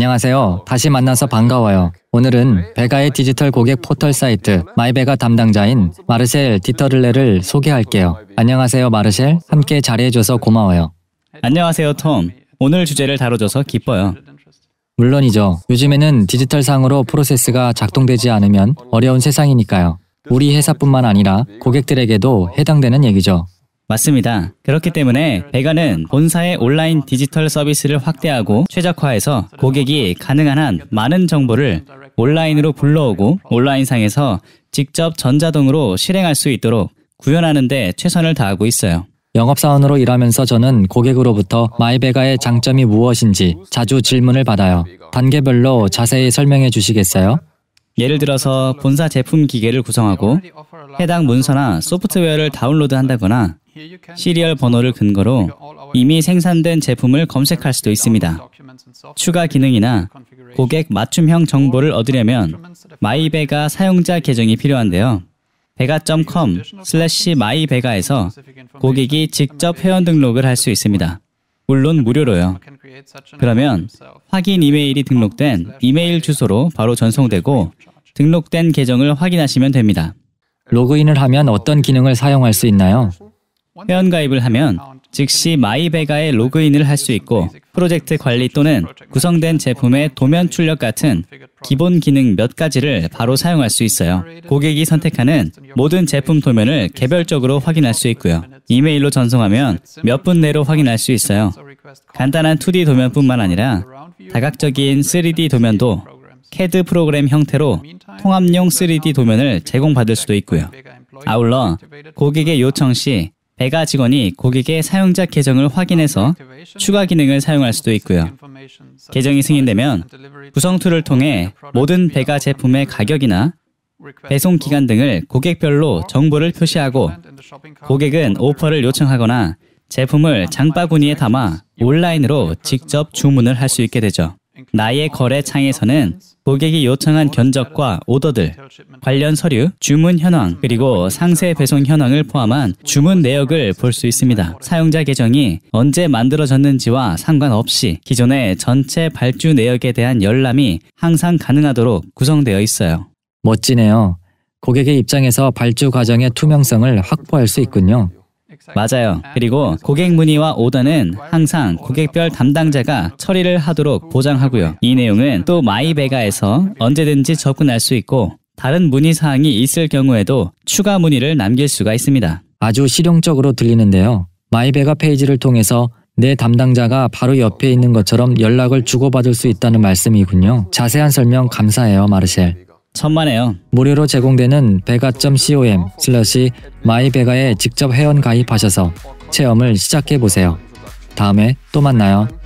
안녕하세요. 다시 만나서 반가워요. 오늘은 베가의 디지털 고객 포털 사이트 마이베가 담당자인 마르셀 디터를레를 소개할게요. 안녕하세요, 마르셀. 함께 자리해줘서 고마워요. 안녕하세요, 톰. 오늘 주제를 다뤄줘서 기뻐요. 물론이죠. 요즘에는 디지털 상으로 프로세스가 작동되지 않으면 어려운 세상이니까요. 우리 회사뿐만 아니라 고객들에게도 해당되는 얘기죠. 맞습니다. 그렇기 때문에 베가는 본사의 온라인 디지털 서비스를 확대하고 최적화해서 고객이 가능한 한 많은 정보를 온라인으로 불러오고 온라인상에서 직접 전자동으로 실행할 수 있도록 구현하는데 최선을 다하고 있어요. 영업사원으로 일하면서 저는 고객으로부터 마이베가의 장점이 무엇인지 자주 질문을 받아요. 단계별로 자세히 설명해 주시겠어요? 예를 들어서 본사 제품 기계를 구성하고 해당 문서나 소프트웨어를 다운로드 한다거나 시리얼 번호를 근거로 이미 생산된 제품을 검색할 수도 있습니다. 추가 기능이나 고객 맞춤형 정보를 얻으려면 마이베가 사용자 계정이 필요한데요. 베가.com 슬래시 마이베가에서 고객이 직접 회원 등록을 할 수 있습니다. 물론 무료로요. 그러면 확인 이메일이 등록된 이메일 주소로 바로 전송되고 등록된 계정을 확인하시면 됩니다. 로그인을 하면 어떤 기능을 사용할 수 있나요? 회원가입을 하면 즉시 마이베가에 로그인을 할 수 있고 프로젝트 관리 또는 구성된 제품의 도면 출력 같은 기본 기능 몇 가지를 바로 사용할 수 있어요. 고객이 선택하는 모든 제품 도면을 개별적으로 확인할 수 있고요. 이메일로 전송하면 몇 분 내로 확인할 수 있어요. 간단한 2D 도면뿐만 아니라 다각적인 3D 도면도 CAD 프로그램 형태로 통합용 3D 도면을 제공받을 수도 있고요. 아울러 고객의 요청 시 배가 직원이 고객의 사용자 계정을 확인해서 추가 기능을 사용할 수도 있고요. 계정이 승인되면 구성 툴을 통해 모든 배가 제품의 가격이나 배송 기간 등을 고객별로 정보를 표시하고 고객은 오퍼를 요청하거나 제품을 장바구니에 담아 온라인으로 직접 주문을 할 수 있게 되죠. 나의 거래 창에서는 고객이 요청한 견적과 오더들, 관련 서류, 주문 현황, 그리고 상세 배송 현황을 포함한 주문 내역을 볼 수 있습니다. 사용자 계정이 언제 만들어졌는지와 상관없이 기존의 전체 발주 내역에 대한 열람이 항상 가능하도록 구성되어 있어요. 멋지네요. 고객의 입장에서 발주 과정의 투명성을 확보할 수 있군요. 맞아요. 그리고 고객 문의와 오더는 항상 고객별 담당자가 처리를 하도록 보장하고요. 이 내용은 또 마이베가에서 언제든지 접근할 수 있고 다른 문의 사항이 있을 경우에도 추가 문의를 남길 수가 있습니다. 아주 실용적으로 들리는데요. 마이베가 페이지를 통해서 내 담당자가 바로 옆에 있는 것처럼 연락을 주고받을 수 있다는 말씀이군요. 자세한 설명 감사해요, 마르셀. 천만에요. 무료로 제공되는 베가.com 슬러시 마이베가에 직접 회원 가입하셔서 체험을 시작해보세요. 다음에 또 만나요.